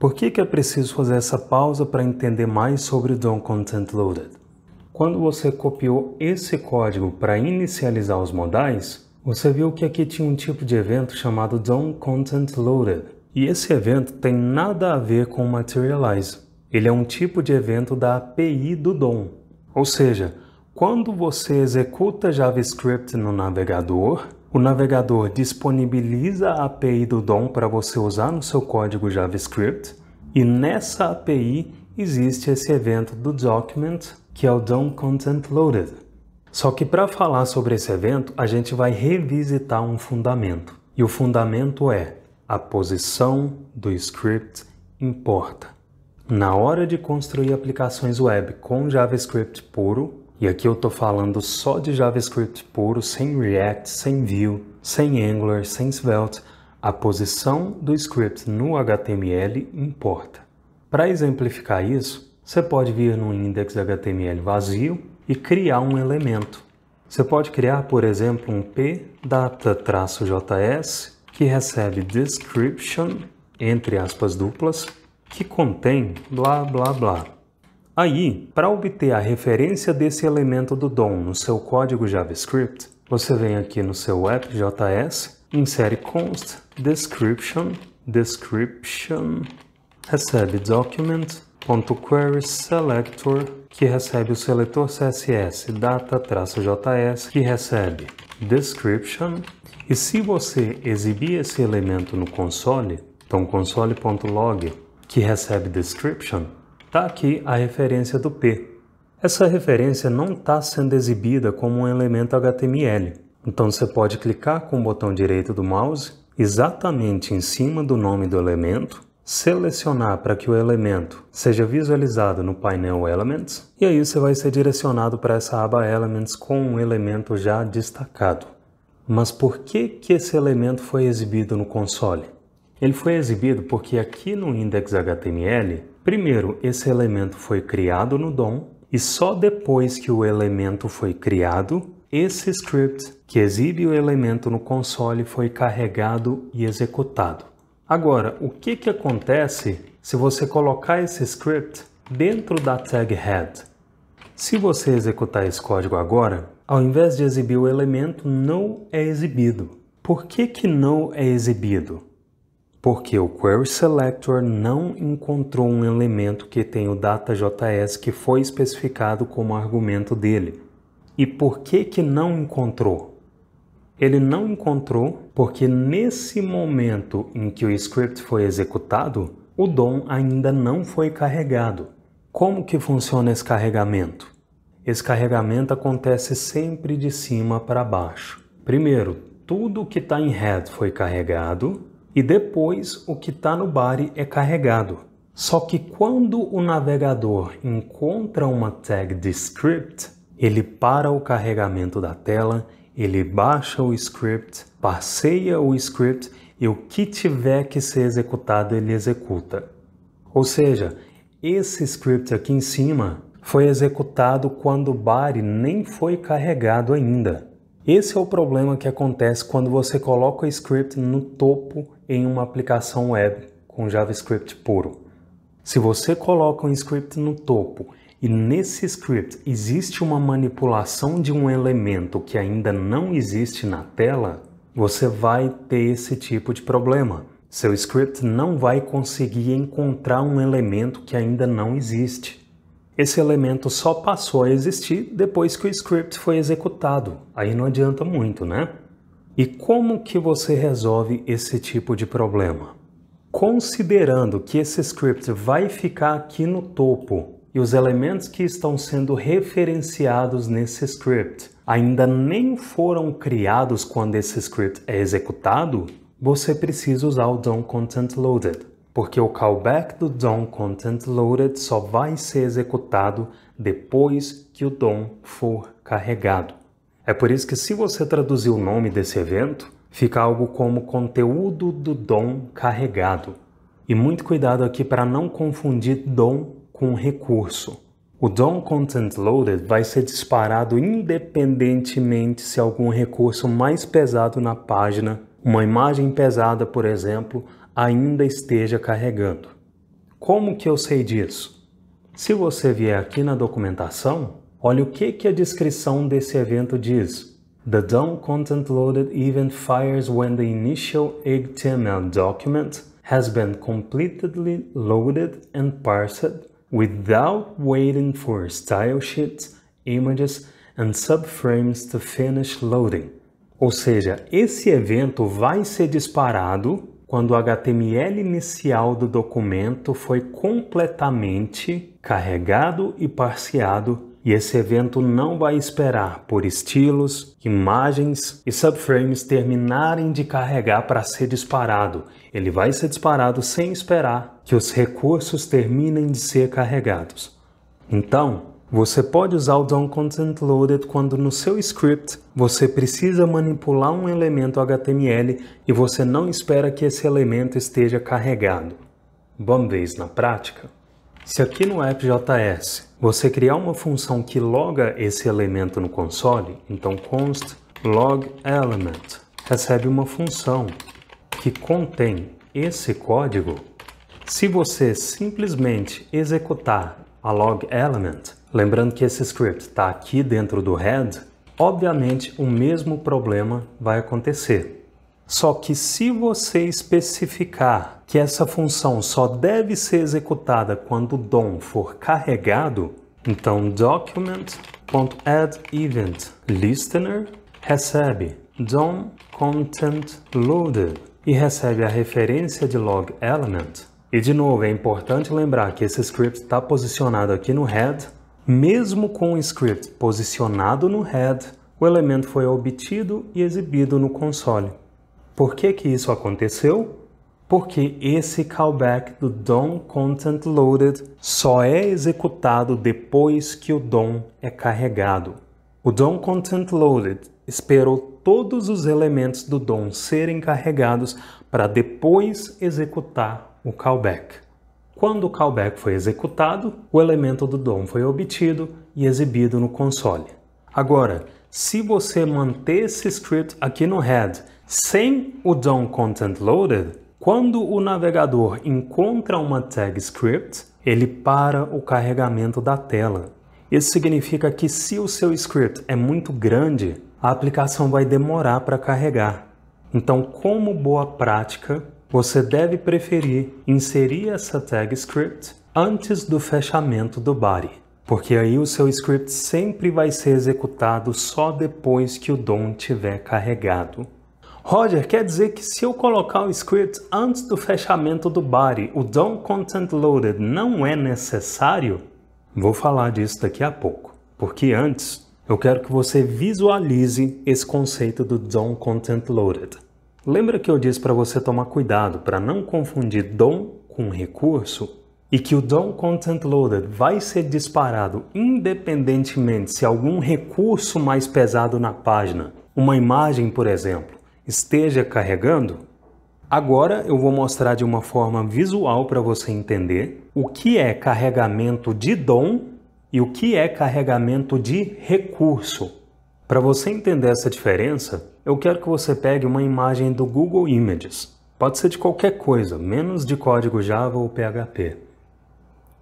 Por que, que é preciso fazer essa pausa para entender mais sobre o DOM Content Loaded? Quando você copiou esse código para inicializar os modais, você viu que aqui tinha um tipo de evento chamado DOM Content Loaded. E esse evento tem nada a ver com Materialize. Ele é um tipo de evento da API do DOM. Ou seja, quando você executa JavaScript no navegador, o navegador disponibiliza a API do DOM para você usar no seu código JavaScript e nessa API existe esse evento do document que é o DOM Content Loaded. Só que para falar sobre esse evento, a gente vai revisitar um fundamento. E o fundamento é a posição do script importa. Na hora de construir aplicações web com JavaScript puro, e aqui eu estou falando só de JavaScript puro, sem React, sem Vue, sem Angular, sem Svelte. A posição do script no HTML importa. Para exemplificar isso, você pode vir no index.html vazio e criar um elemento. Você pode criar, por exemplo, um p data-js que recebe description entre aspas duplas que contém blá blá blá. Aí, para obter a referência desse elemento do DOM no seu código JavaScript, você vem aqui no seu app.js, insere const description, description, recebe document.querySelector, que recebe o seletor CSS data-js, que recebe description, e se você exibir esse elemento no console, então console.log, que recebe description, Está aqui a referência do P. Essa referência não está sendo exibida como um elemento HTML, então você pode clicar com o botão direito do mouse exatamente em cima do nome do elemento, selecionar para que o elemento seja visualizado no painel Elements, e aí você vai ser direcionado para essa aba Elements com um elemento já destacado. Mas por que, que esse elemento foi exibido no console? Ele foi exibido porque aqui no index HTML, primeiro, esse elemento foi criado no DOM e só depois que o elemento foi criado, esse script que exibe o elemento no console foi carregado e executado. Agora, o que, que acontece se você colocar esse script dentro da tag head? Se você executar esse código agora, ao invés de exibir o elemento, não é exibido. Por que, que não é exibido? porque o query selector não encontrou um elemento que tem o data.js que foi especificado como argumento dele. E por que que não encontrou? Ele não encontrou porque nesse momento em que o script foi executado, o DOM ainda não foi carregado. Como que funciona esse carregamento? Esse carregamento acontece sempre de cima para baixo. Primeiro, tudo que está em head foi carregado, e depois o que está no body é carregado. Só que quando o navegador encontra uma tag de script, ele para o carregamento da tela, ele baixa o script, passeia o script e o que tiver que ser executado ele executa. Ou seja, esse script aqui em cima foi executado quando o body nem foi carregado ainda. Esse é o problema que acontece quando você coloca o script no topo em uma aplicação web com JavaScript puro. Se você coloca um script no topo e nesse script existe uma manipulação de um elemento que ainda não existe na tela, você vai ter esse tipo de problema. Seu script não vai conseguir encontrar um elemento que ainda não existe. Esse elemento só passou a existir depois que o script foi executado. Aí não adianta muito, né? E como que você resolve esse tipo de problema? Considerando que esse script vai ficar aqui no topo e os elementos que estão sendo referenciados nesse script ainda nem foram criados quando esse script é executado, você precisa usar o DOM Content Loaded, porque o callback do DOM Content Loaded só vai ser executado depois que o DOM for carregado. É por isso que, se você traduzir o nome desse evento, fica algo como conteúdo do dom carregado. E muito cuidado aqui para não confundir dom com recurso. O DOM Content Loaded vai ser disparado independentemente se algum recurso mais pesado na página, uma imagem pesada, por exemplo, ainda esteja carregando. Como que eu sei disso? Se você vier aqui na documentação, Olha o que, que a descrição desse evento diz. The DOM content loaded event fires when the initial HTML document has been completely loaded and parsed without waiting for style sheets, images and subframes to finish loading. Ou seja, esse evento vai ser disparado quando o HTML inicial do documento foi completamente carregado e parciado e esse evento não vai esperar por estilos, imagens e subframes terminarem de carregar para ser disparado. Ele vai ser disparado sem esperar que os recursos terminem de ser carregados. Então, você pode usar o DOM Content Loaded quando no seu script você precisa manipular um elemento HTML e você não espera que esse elemento esteja carregado. Vamos ver isso na prática? Se aqui no AppJS você criar uma função que loga esse elemento no console, então const logElement recebe uma função que contém esse código. Se você simplesmente executar a logElement, lembrando que esse script está aqui dentro do head, obviamente o mesmo problema vai acontecer. Só que se você especificar que essa função só deve ser executada quando o DOM for carregado, então document.addEvent listener recebe DOM content loaded e recebe a referência de log element. E de novo, é importante lembrar que esse script está posicionado aqui no head. Mesmo com o script posicionado no head, o elemento foi obtido e exibido no console. Por que, que isso aconteceu? Porque esse callback do DOM content loaded só é executado depois que o DOM é carregado. O DOM content loaded esperou todos os elementos do DOM serem carregados para depois executar o callback. Quando o callback foi executado, o elemento do DOM foi obtido e exibido no console. Agora, se você manter esse script aqui no head sem o DOM Content Loaded, quando o navegador encontra uma tag script, ele para o carregamento da tela. Isso significa que se o seu script é muito grande, a aplicação vai demorar para carregar. Então, como boa prática, você deve preferir inserir essa tag script antes do fechamento do body, porque aí o seu script sempre vai ser executado só depois que o DOM tiver carregado. Roger, quer dizer que se eu colocar o script antes do fechamento do body, o DOM content loaded não é necessário? Vou falar disso daqui a pouco, porque antes eu quero que você visualize esse conceito do DOM Content Loaded. Lembra que eu disse para você tomar cuidado para não confundir DOM com recurso? E que o DOM Content Loaded vai ser disparado independentemente se algum recurso mais pesado na página, uma imagem, por exemplo, esteja carregando? Agora eu vou mostrar de uma forma visual para você entender o que é carregamento de dom e o que é carregamento de recurso. Para você entender essa diferença, eu quero que você pegue uma imagem do Google Images. Pode ser de qualquer coisa, menos de código Java ou PHP.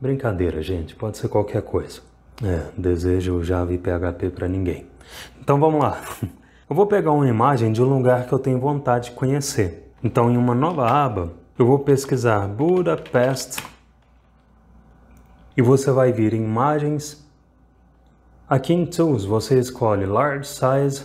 Brincadeira, gente, pode ser qualquer coisa. É, desejo Java e PHP para ninguém. Então vamos lá. Eu vou pegar uma imagem de um lugar que eu tenho vontade de conhecer. Então, em uma nova aba, eu vou pesquisar Budapest e você vai vir em imagens. Aqui em Tools, você escolhe Large Size.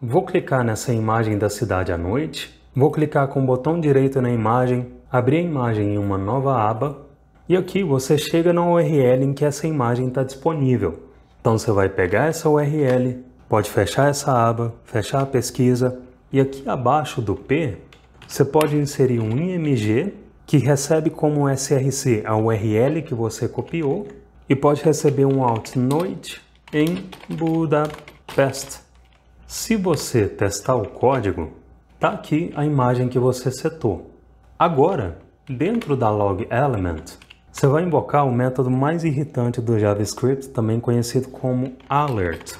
Vou clicar nessa imagem da cidade à noite. Vou clicar com o botão direito na imagem, abrir a imagem em uma nova aba. E aqui você chega na URL em que essa imagem está disponível. Então você vai pegar essa URL, Pode fechar essa aba, fechar a pesquisa e aqui abaixo do P, você pode inserir um IMG que recebe como SRC a URL que você copiou e pode receber um alt noite em Budapest. Se você testar o código, tá aqui a imagem que você setou. Agora, dentro da log element, você vai invocar o método mais irritante do JavaScript, também conhecido como alert.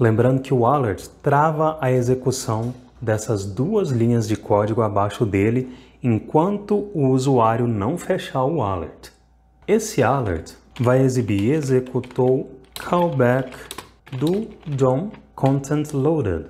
Lembrando que o alert trava a execução dessas duas linhas de código abaixo dele enquanto o usuário não fechar o alert. Esse alert vai exibir executou callback do DOM content loaded.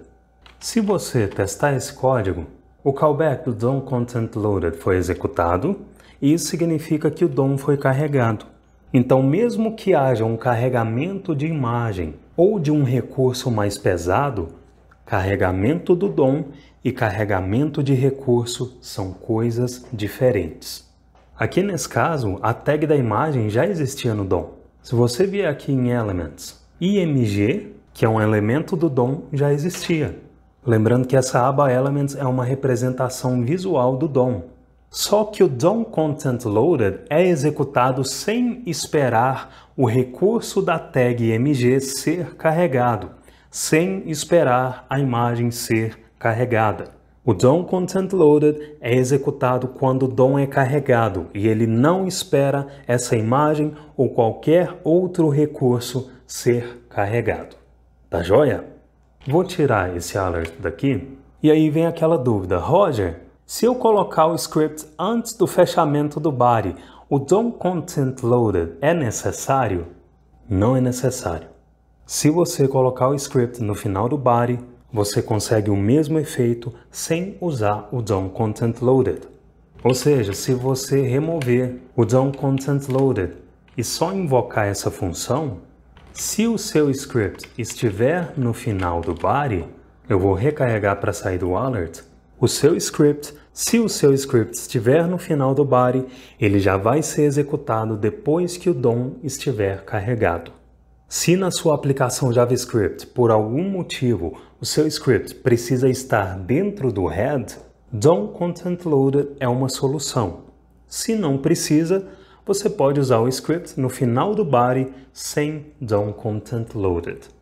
Se você testar esse código, o callback do DOM content loaded foi executado e isso significa que o DOM foi carregado. Então, mesmo que haja um carregamento de imagem ou de um recurso mais pesado, carregamento do dom e carregamento de recurso são coisas diferentes. Aqui nesse caso, a tag da imagem já existia no dom. Se você vier aqui em Elements, IMG, que é um elemento do dom, já existia. Lembrando que essa aba Elements é uma representação visual do dom, só que o DOM Content Loaded é executado sem esperar o recurso da tag MG ser carregado, sem esperar a imagem ser carregada. O DOM Content Loaded é executado quando o DOM é carregado e ele não espera essa imagem ou qualquer outro recurso ser carregado. Tá joia? Vou tirar esse alert daqui e aí vem aquela dúvida, Roger, se eu colocar o script antes do fechamento do body, o DOM content loaded é necessário? Não é necessário. Se você colocar o script no final do body, você consegue o mesmo efeito sem usar o DOM content loaded. Ou seja, se você remover o DOM content loaded e só invocar essa função, se o seu script estiver no final do body, eu vou recarregar para sair do alert, o seu script, se o seu script estiver no final do body, ele já vai ser executado depois que o DOM estiver carregado. Se na sua aplicação JavaScript, por algum motivo, o seu script precisa estar dentro do head, DOM Content Loaded é uma solução. Se não precisa, você pode usar o script no final do body sem DOM Content Loaded.